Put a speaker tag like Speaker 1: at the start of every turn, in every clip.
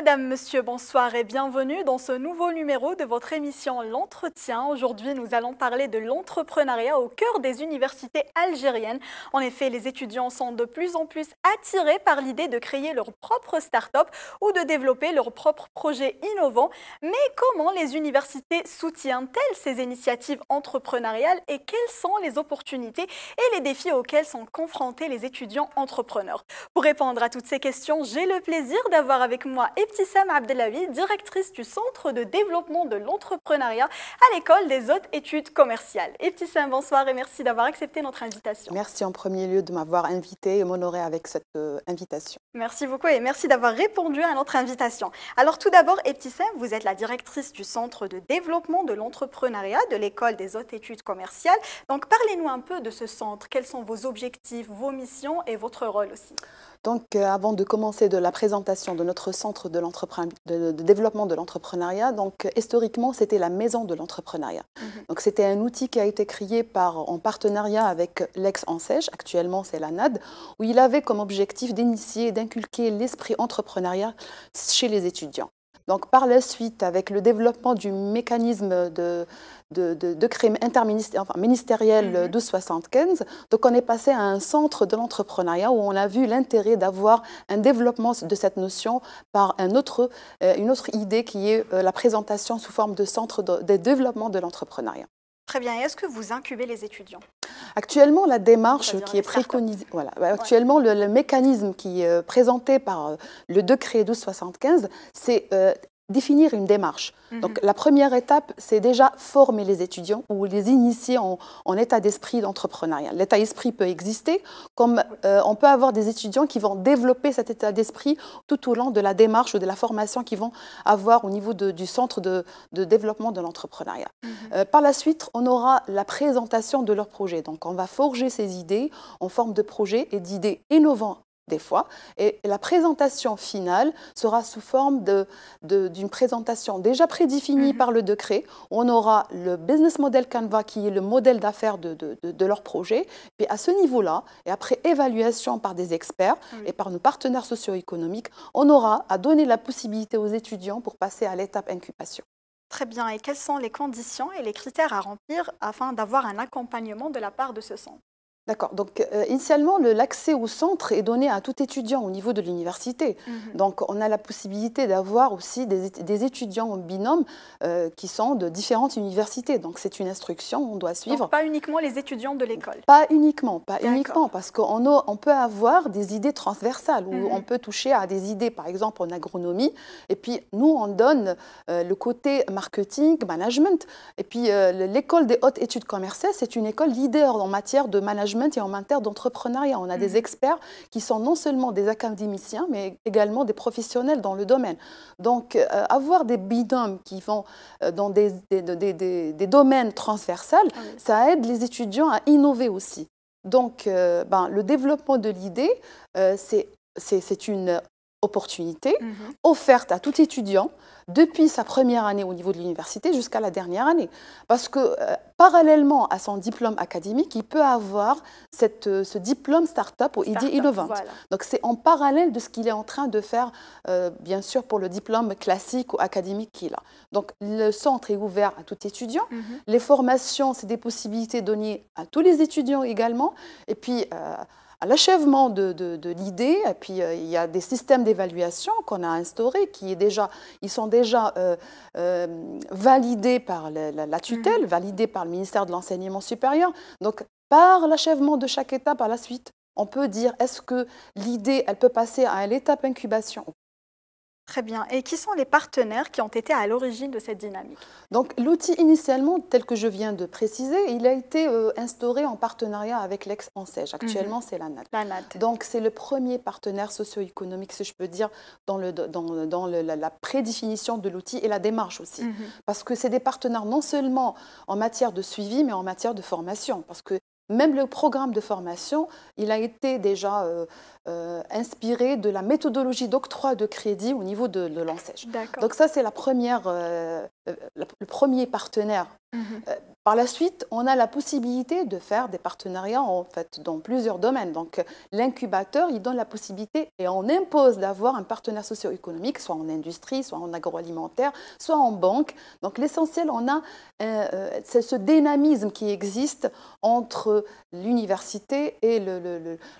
Speaker 1: Madame, Monsieur, bonsoir et bienvenue dans ce nouveau numéro de votre émission L'Entretien. Aujourd'hui, nous allons parler de l'entrepreneuriat au cœur des universités algériennes. En effet, les étudiants sont de plus en plus attirés par l'idée de créer leur propre start-up ou de développer leur propre projet innovant. Mais comment les universités soutiennent-elles ces initiatives entrepreneuriales et quelles sont les opportunités et les défis auxquels sont confrontés les étudiants entrepreneurs Pour répondre à toutes ces questions, j'ai le plaisir d'avoir avec moi Ibtissam Abdelawi, directrice du Centre de développement de l'entrepreneuriat à l'École des hautes études commerciales. Ibtissam, bonsoir et merci d'avoir accepté notre invitation.
Speaker 2: Merci en premier lieu de m'avoir invité et m'honorer avec cette euh, invitation.
Speaker 1: Merci beaucoup et merci d'avoir répondu à notre invitation. Alors tout d'abord, Ibtissam, vous êtes la directrice du Centre de développement de l'entrepreneuriat de l'École des hautes études commerciales. Donc parlez-nous un peu de ce centre. Quels sont vos objectifs, vos missions et votre rôle aussi
Speaker 2: donc, euh, avant de commencer de la présentation de notre centre de, de développement de l'entrepreneuriat, donc euh, historiquement, c'était la maison de l'entrepreneuriat. Mhm. Donc, c'était un outil qui a été créé par, en partenariat avec l'ex-ANSEJ, actuellement c'est la NAD, où il avait comme objectif d'initier et d'inculquer l'esprit entrepreneuriat chez les étudiants. Donc par la suite, avec le développement du mécanisme de, de, de, de ministériel mhm. de 75. Donc on est passé à un centre de l'entrepreneuriat où on a vu l'intérêt d'avoir un développement de cette notion par un autre, euh, une autre idée qui est euh, la présentation sous forme de centre de, développements développement de l'entrepreneuriat.
Speaker 1: Très bien. Est-ce que vous incubez les étudiants
Speaker 2: Actuellement, la démarche qui est préconisée, voilà, bah, actuellement le, mécanisme qui est euh, présenté par le décret 1275, c'est définir une démarche. Mhm. Donc la première étape, c'est déjà former les étudiants ou les initier en, état d'esprit d'entrepreneuriat. L'état d'esprit peut exister, comme euh, on peut avoir des étudiants qui vont développer cet état d'esprit tout au long de la démarche ou de la formation qu'ils vont avoir au niveau du centre de, développement de l'entrepreneuriat. Mhm. Euh, par la suite, on aura la présentation de leur projet. Donc on va forger ces idées en forme de projets et d'idées innovantes des fois. Et la présentation finale sera sous forme d'une de, présentation déjà prédéfinie mhm. par le décret. On aura le business model Canva qui est le modèle d'affaires de, de, leur projet. Puis à ce niveau-là, et après évaluation par des experts et par nos partenaires socio-économiques, on aura à donner la possibilité aux étudiants pour passer à l'étape incubation.
Speaker 1: Très bien. Et quelles sont les conditions et les critères à remplir afin d'avoir un accompagnement de la part de ce centre
Speaker 2: D'accord. Donc, euh, initialement, l'accès au centre est donné à tout étudiant au niveau de l'université. Mhm. Donc, on a la possibilité d'avoir aussi des, étudiants en binôme euh, qui sont de différentes universités. Donc, c'est une instruction, qu'on doit suivre.
Speaker 1: pas uniquement les étudiants de l'école
Speaker 2: Pas uniquement, pas uniquement, parce qu'on peut avoir des idées transversales, où mhm. on peut toucher à des idées, par exemple, en agronomie. Et puis, nous, on donne euh, le côté marketing, management. Et puis, l'école des hautes études commerciales, c'est une école leader en matière de management et en matière d'entrepreneuriat. On a des mhm. experts qui sont non seulement des académiciens, mais également des professionnels dans le domaine. Donc, euh, avoir des binômes qui vont euh, dans des, domaines transversaux, ah ça aide les étudiants à innover aussi. Donc, euh, ben, le développement de l'idée, c'est une opportunité mhm. offerte à tout étudiant depuis sa première année au niveau de l'université jusqu'à la dernière année. Parce que euh, parallèlement à son diplôme académique, il peut avoir cette, euh, ce diplôme start-up ou idée innovante. Donc c'est en parallèle de ce qu'il est en train de faire, euh, bien sûr, pour le diplôme classique ou académique qu'il a. Donc le centre est ouvert à tout étudiant. Mhm. Les formations, c'est des possibilités données à tous les étudiants également. Et puis à l'achèvement de, l'idée, et puis euh, il y a des systèmes d'évaluation qu'on a instaurés qui est déjà, ils sont déjà euh, euh, validés par la, tutelle, mhm. validés par le ministère de l'enseignement supérieur. Donc par l'achèvement de chaque étape à la suite, on peut dire est-ce que l'idée, elle peut passer à l'étape
Speaker 1: incubation Très bien. Et qui sont les partenaires qui ont été à l'origine de cette dynamique
Speaker 2: Donc l'outil initialement, tel que je viens de préciser, il a été euh, instauré en partenariat avec l'ex-ANSEJ. Actuellement, mhm. c'est la NAT. Donc c'est le premier partenaire socio-économique, si je peux dire, dans, le, dans, la, pré prédéfinition de l'outil et la démarche aussi. Mhm. Parce que c'est des partenaires non seulement en matière de suivi, mais en matière de formation. Parce que même le programme de formation, il a été déjà euh, euh, inspiré de la méthodologie d'octroi de crédit au niveau de, de l'ANSEJ. Donc ça, c'est la première euh, euh, le premier partenaire. Mhm. Euh, par la suite, on a la possibilité de faire des partenariats en fait dans plusieurs domaines. Donc l'incubateur, il donne la possibilité et on impose d'avoir un partenaire socio-économique, soit en industrie, soit en agroalimentaire, soit en banque. Donc l'essentiel, on a euh, c'est ce dynamisme qui existe entre
Speaker 1: l'université et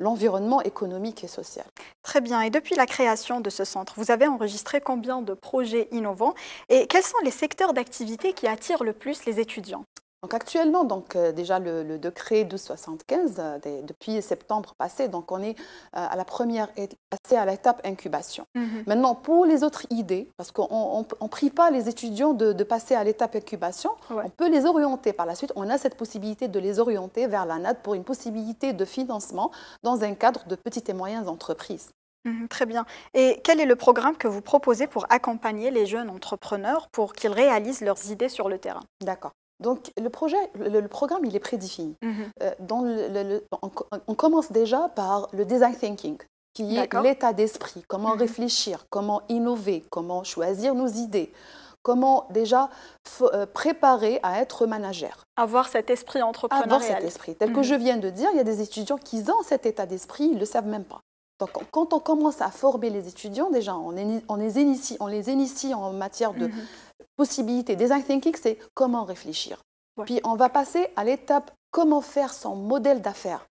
Speaker 1: l'environnement le, économique et social. Très bien. Et depuis la création de ce centre, vous avez enregistré combien de projets innovants et quels sont les secteurs secteur d'activité qui attire le plus les étudiants
Speaker 2: donc actuellement, donc euh, déjà le, décret 1275, euh, depuis septembre passé, donc on est euh, à la première passé à l'étape incubation. Mhm. Maintenant pour les autres idées, parce qu'on ne prie pas les étudiants de, passer à l'étape incubation, on peut les orienter par la suite. On a cette possibilité de les orienter vers la NAD pour une
Speaker 1: possibilité de financement dans un cadre de petites et moyennes entreprises. Mmh, très bien. Et quel est le programme que vous proposez pour accompagner les jeunes entrepreneurs pour qu'ils réalisent leurs idées sur le terrain D'accord. Donc le projet, le, programme, il est prédéfini. Mmh euh,
Speaker 2: on, commence déjà par le design thinking, qui est l'état d'esprit, comment mmh réfléchir, comment innover, comment choisir nos idées, comment déjà euh, préparer à être manager.
Speaker 1: Avoir cet esprit entrepreneurial. Avoir cet esprit. Tel que je
Speaker 2: viens de dire, il y a des étudiants qui ont cet état d'esprit, ils ne le savent même pas. Donc, quand on commence à former les étudiants, déjà, on, les, initie, on les initie en matière de mhm. possibilités. Design thinking, c'est comment réfléchir. Puis, on va passer à l'étape comment faire son modèle d'affaires,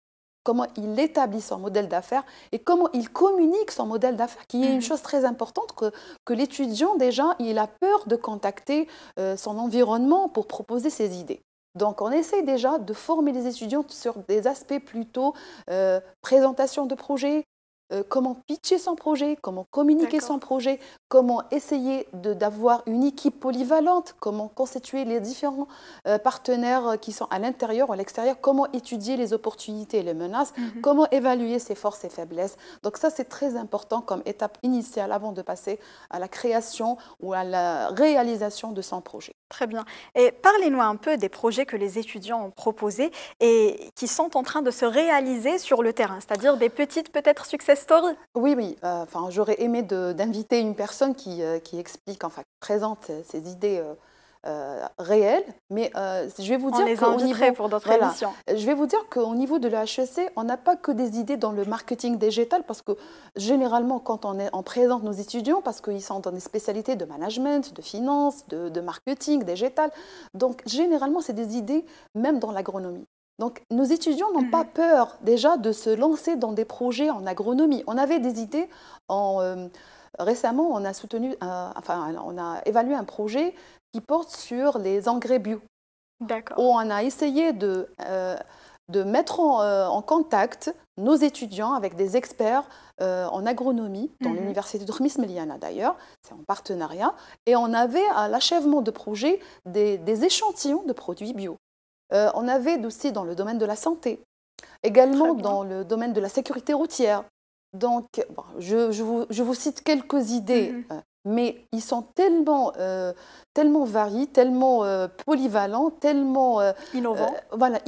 Speaker 2: comment il établit son modèle d'affaires et comment il communique son modèle d'affaires, qui est une mhm. chose très importante que, l'étudiant, déjà, il a peur de contacter euh, son environnement pour proposer ses idées. Donc, on essaie déjà de former les étudiants sur des aspects plutôt euh, présentation de projet, euh, comment pitcher son projet, comment communiquer son projet, comment essayer d'avoir une équipe polyvalente, comment constituer les différents euh, partenaires euh, qui sont à l'intérieur ou à l'extérieur, comment étudier les opportunités et les menaces, mhm. comment évaluer ses forces et faiblesses. Donc ça, c'est très important comme étape
Speaker 1: initiale avant de passer à la création ou à la réalisation de son projet. Très bien. Et parlez-nous un peu des projets que les étudiants ont proposés et qui sont en train de se réaliser sur le terrain, c'est-à-dire des petites peut-être success stories. Oui, oui. Euh, enfin, j'aurais
Speaker 2: aimé d'inviter une personne euh, qui, explique, enfin, qui présente ses, idées. Euh, euh, réelles, mais euh, je vais vous dire pour d'autres Je vais vous dire qu'au niveau de l'HEC, on n'a pas que des idées dans le marketing digital parce que généralement, quand on, est, présente nos étudiants, parce qu'ils sont dans des spécialités de management, de finance, de, marketing digital, donc généralement, c'est des idées même dans l'agronomie. Donc, nos étudiants n'ont pas mhm. peur déjà de se lancer dans des projets en agronomie. On avait des idées en, euh, récemment, on a soutenu, enfin, on a évalué un projet qui porte sur les engrais bio. on a essayé de, euh, de mettre euh, en, contact nos étudiants avec des experts euh, en agronomie, dans mhm. l'université de Meliana d'ailleurs, c'est en partenariat, et on avait à l'achèvement de projets des, échantillons de produits bio. on avait aussi dans le domaine de la santé, également dans le domaine de la sécurité routière. Donc, je, vous, cite quelques idées mhm mais ils sont tellement, euh, tellement variés, tellement euh, polyvalents, tellement euh, innovants. voilà,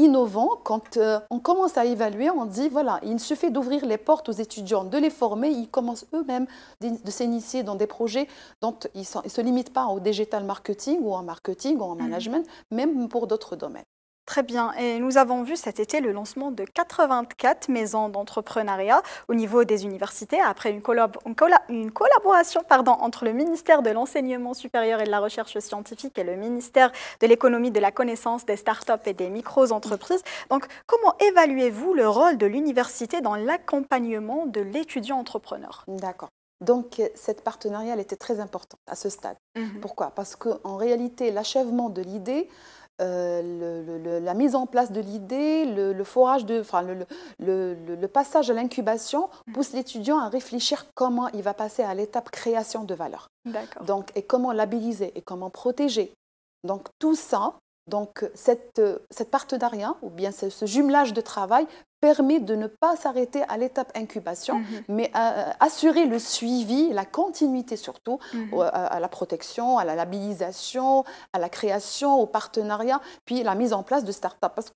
Speaker 2: Quand on commence à évaluer, on dit voilà, il suffit d'ouvrir les portes aux étudiants, de les former, ils commencent eux-mêmes de, s'initier dans des projets dont ils ne se limitent pas au digital marketing ou en marketing
Speaker 1: ou en mm. management, même pour d'autres domaines. Très bien. Et nous avons vu cet été le lancement de 84 maisons d'entrepreneuriat au niveau des universités après une, collaboration pardon, entre le ministère de l'Enseignement supérieur et de la Recherche scientifique et le ministère de l'Économie, de la Connaissance, des start-up et des micro-entreprises. Donc, comment évaluez-vous le rôle de l'université dans l'accompagnement de l'étudiant entrepreneur D'accord.
Speaker 2: Donc, cette partenariat était très important à ce stade. Mhm. Pourquoi Parce qu'en réalité, l'achèvement de l'idée euh, la mise en place de l'idée, le, forage le, passage à l'incubation mm. pousse l'étudiant à réfléchir comment il va passer à l'étape création de valeur. Donc, et comment labelliser et comment protéger. Donc tout ça, donc euh, euh, cette, partenariat ou bien ce, jumelage de travail permet de ne pas s'arrêter à l'étape incubation, mhm. mais euh, assurer le suivi, la continuité surtout, mhm. à, la protection, à la labellisation, à la création, au partenariat, puis la mise en place de start-up. Parce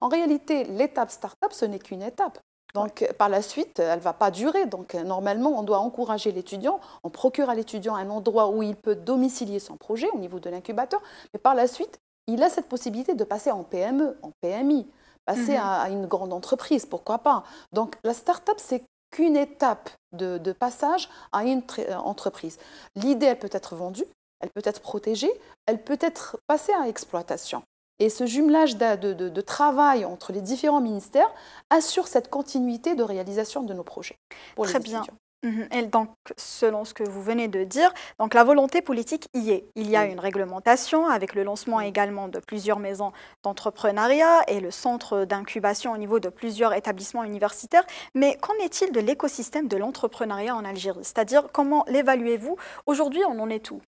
Speaker 2: en réalité, l'étape start-up, ce n'est qu'une étape. Donc, par la suite, elle ne va pas durer. Donc, normalement, on doit encourager l'étudiant. On procure à l'étudiant un endroit où il peut domicilier son projet au niveau de l'incubateur. Mais par la suite, il a cette possibilité de passer en PME, en PMI, passer mhm. à, une grande entreprise, pourquoi pas. Donc la start-up, c'est qu'une étape de, passage à une euh, entreprise. L'idée, elle peut être vendue, elle peut être protégée, elle peut être passée à exploitation. Et ce jumelage de, travail entre les différents ministères
Speaker 1: assure cette continuité de réalisation de nos projets. Très bien. Mhm. Et donc, selon ce que vous venez de dire, donc la volonté politique y est. Il y a une réglementation avec le lancement également de plusieurs maisons d'entrepreneuriat et le centre d'incubation au niveau de plusieurs établissements universitaires. Mais qu'en est-il de l'écosystème de l'entrepreneuriat en Algérie C'est-à-dire, comment l'évaluez-vous Aujourd'hui, on en est où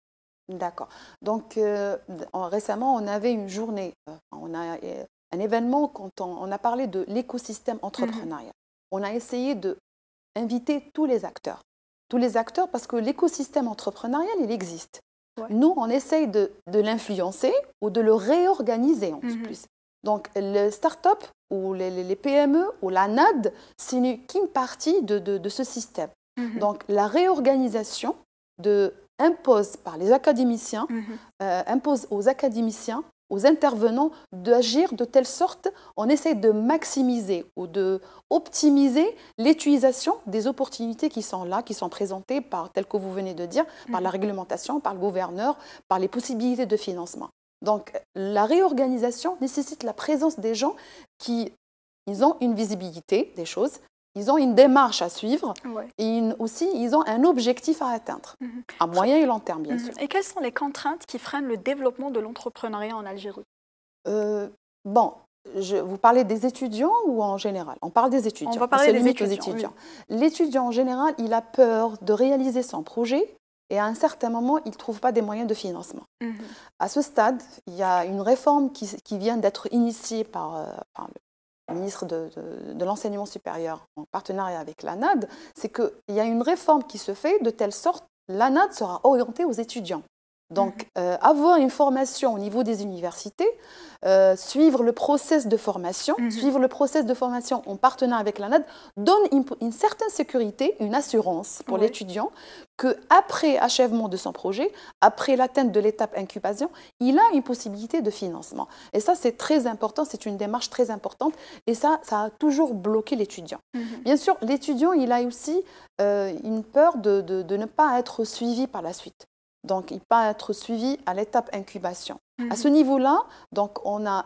Speaker 1: D'accord. Donc, euh,
Speaker 2: récemment, on avait une journée, euh, on a euh, un événement quand on, a parlé de l'écosystème mhm. entrepreneuriat. On a essayé de inviter tous les acteurs. Tous les acteurs, parce que l'écosystème entrepreneurial, il existe. Nous, on essaye de, de l'influencer ou de le réorganiser en mhm. plus. Donc, les start-up ou les, les, PME ou la NAD, c'est qu'une partie de, de, ce système. Mhm. Donc, la réorganisation de, impose par les académiciens, mhm. euh, impose aux académiciens aux intervenants d'agir de telle sorte, on essaie de maximiser ou de optimiser l'utilisation des opportunités qui sont là, qui sont présentées par, tel que vous venez de dire, par la mhm. réglementation, par le gouverneur, par les possibilités de financement. Donc la réorganisation nécessite la présence des gens qui ils ont une visibilité des choses, ils ont une démarche à suivre et aussi ils ont un objectif à atteindre, mhm. à moyen et long terme bien mhm. sûr.
Speaker 1: Et quelles sont les contraintes qui freinent le développement de l'entrepreneuriat en Algérie
Speaker 2: euh, Bon, je, vous parlez des étudiants ou en général On parle des étudiants. On va parler des étudiants. L'étudiant en général, il a peur de réaliser son projet et à un certain moment, il ne trouve pas des moyens de financement. Mhm. À ce stade, il y a une réforme qui, vient d'être initiée par, euh, par, ministre de, l'enseignement supérieur en partenariat avec l'ANAD, c'est qu'il y a une réforme qui se fait de telle sorte l'ANAD sera orientée aux étudiants. Donc, mhm. euh, avoir une formation au niveau des universités, euh, suivre le process de formation, mhm. suivre le process de formation en partenariat avec l'ANAD, donne une, certaine sécurité, une assurance pour l'étudiant que après achèvement de son projet, après l'atteinte de l'étape incubation, il a une possibilité de financement. Et ça, c'est très important, c'est une démarche très importante. Et ça, ça a toujours bloqué l'étudiant. Mhm. Bien sûr, l'étudiant, il a aussi euh, une peur de ne pas être suivi par la suite. Donc, il peut être suivi à l'étape incubation. À mhm. ce niveau-là, donc on a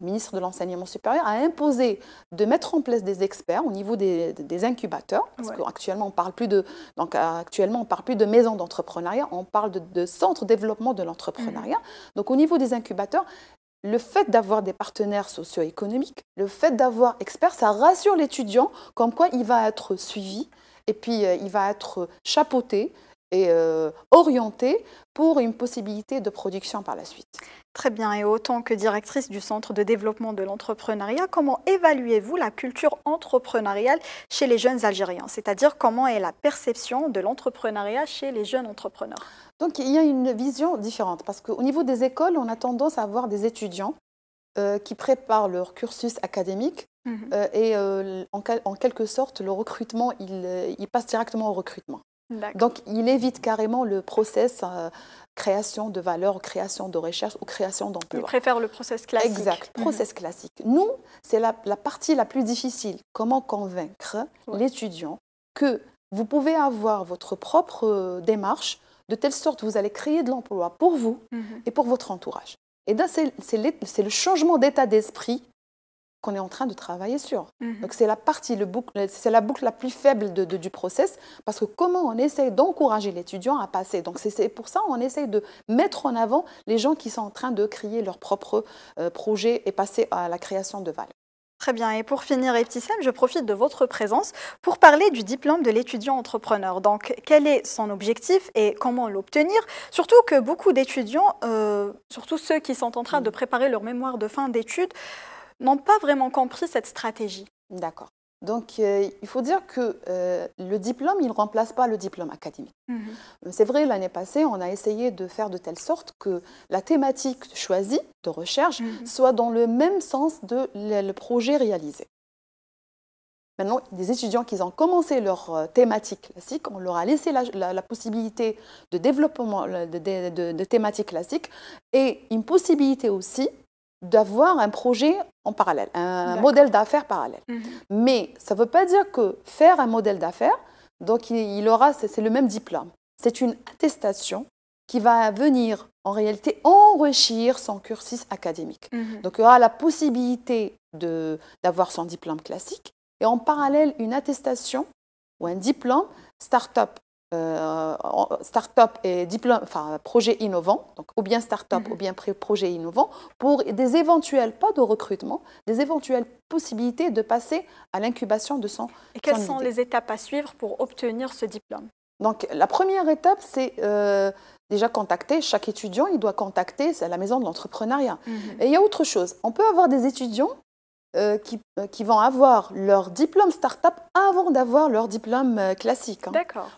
Speaker 2: le ministre de l'Enseignement supérieur a imposé de mettre en place des experts au niveau des, incubateurs, parce qu'actuellement on parle plus de donc actuellement on parle plus de maisons d'entrepreneuriat, on parle de, centre centres de développement de l'entrepreneuriat. Mhm. Donc au niveau des incubateurs, le fait d'avoir des partenaires socio-économiques, le fait d'avoir experts, ça rassure l'étudiant comme quoi il va être suivi et puis euh, il va être chapeauté
Speaker 1: et euh, orienté pour une possibilité de production par la suite. Très bien, et autant que directrice du Centre de développement de l'entrepreneuriat, comment évaluez-vous la culture entrepreneuriale chez les jeunes Algériens C'est-à-dire comment est la perception de l'entrepreneuriat chez les jeunes entrepreneurs
Speaker 2: Donc il y a une vision différente, parce qu'au niveau des écoles, on a tendance à avoir des étudiants euh, qui préparent leur cursus académique mhm. euh, et en, en, quelque sorte, le recrutement, il, il, passe directement au recrutement. Donc, il évite carrément le process euh, création de valeur, création de recherche ou création d'emploi. Il préfère
Speaker 1: le process classique. Exact, mhm. process
Speaker 2: classique. Nous, c'est la, partie la plus difficile. Comment convaincre l'étudiant que vous pouvez avoir votre propre euh, démarche, de telle sorte que vous allez créer de l'emploi pour vous mhm. et pour votre entourage. Et là, c'est le changement d'état d'esprit qu'on est en train de travailler sur. Mhm. Donc c'est la partie, le c'est la boucle la plus faible du process, parce que comment on essaie d'encourager l'étudiant à passer. Donc c'est pour ça qu'on essaie de mettre en avant les gens qui sont en train de
Speaker 1: créer leur propre euh, projet et passer à la création de valeur. Très bien. Et pour finir, Eptisem, je profite de votre présence pour parler du diplôme de l'étudiant entrepreneur. Donc, quel est son objectif et comment l'obtenir Surtout que beaucoup d'étudiants, euh, surtout ceux qui sont en train de mm. préparer leur mémoire de fin d'études, n'ont pas vraiment compris cette stratégie. D'accord.
Speaker 2: Donc, euh, il faut dire que euh, le diplôme, il ne remplace pas le diplôme académique. Mhm. C'est vrai, l'année passée, on a essayé de faire de telle sorte que la thématique choisie de recherche mhm. soit dans le même sens de le projet réalisé. Maintenant, des étudiants qui ont commencé leur euh, thématique classique, on leur a laissé la, possibilité de développement de, de thématiques classiques et une possibilité aussi d'avoir un projet en parallèle, un modèle d'affaires parallèle. Mhm. Mais ça ne veut pas dire que faire un modèle d'affaires, donc il, aura, c'est le même diplôme. C'est une attestation qui va venir en réalité enrichir son cursus académique. Mhm. Donc il aura la possibilité d'avoir son diplôme classique et en parallèle une attestation ou un diplôme start-up euh, start-up et diplôme, enfin, projet innovant, donc ou bien start-up mhm. ou bien projet innovant, pour des éventuels pas de recrutement, des éventuelles possibilités de passer à l'incubation de son. Et quelles sont les
Speaker 1: étapes à suivre pour obtenir ce diplôme
Speaker 2: donc la première étape, c'est euh, déjà contacter chaque étudiant, il doit contacter la maison de l'entrepreneuriat. Mhm. Et il y a autre chose, on peut avoir des étudiants euh, euh, qui, vont avoir leur diplôme start-up avant d'avoir leur diplôme euh, classique. Hein.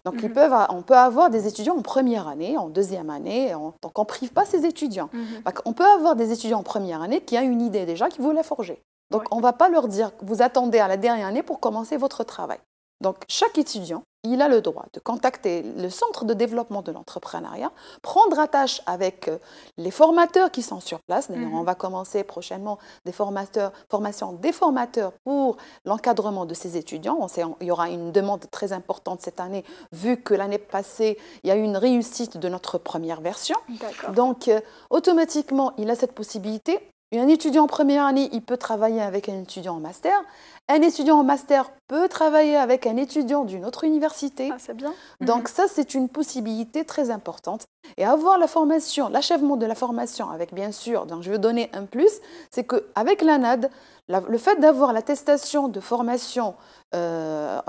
Speaker 2: Donc, mhm. on peut avoir des étudiants en première année, en deuxième année, en donc on ne prive pas ces étudiants. Mhm. on peut avoir des étudiants en première année qui ont une idée déjà, qui veulent la forger. Donc, on ne va pas leur dire, vous attendez à la dernière année pour commencer votre travail. Donc chaque étudiant, il a le droit de contacter le centre de développement de l'entrepreneuriat, prendre attache avec euh, les formateurs qui sont sur place. Mhm. on va commencer prochainement des formateurs, formation des formateurs pour l'encadrement de ces étudiants. il y aura une demande très importante cette année, vu que l'année passée, il y a eu une réussite de notre première version. Donc, euh, automatiquement, il a cette possibilité. Un étudiant en première année, il peut travailler avec un étudiant en master. Un étudiant en master peut travailler avec un étudiant d'une autre université. Ah, c'est bien. Donc mhm. ça, c'est une possibilité très importante. Et avoir la formation, l'achèvement de la formation avec, bien sûr, donc je vais donner un plus, c'est qu'avec l'ANAD, la, le fait d'avoir l'attestation de formation euh,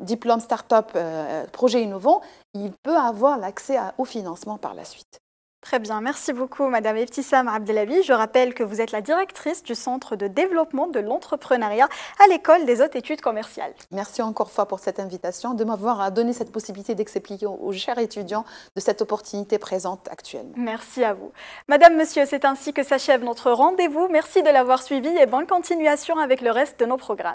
Speaker 2: diplôme start-up euh, projet innovant, il
Speaker 1: peut avoir l'accès au financement par la suite. Très bien, merci beaucoup Madame Eftissam Abdelabi. Je rappelle que vous êtes la directrice du Centre de développement de l'entrepreneuriat à l'École des hautes études commerciales.
Speaker 2: Merci encore fois pour cette invitation, de m'avoir donné cette possibilité d'expliquer aux chers étudiants de cette opportunité présente actuellement.
Speaker 1: Merci à vous. Madame, Monsieur, c'est ainsi que s'achève notre rendez-vous. Merci de l'avoir suivi et bonne continuation avec le reste de nos programmes.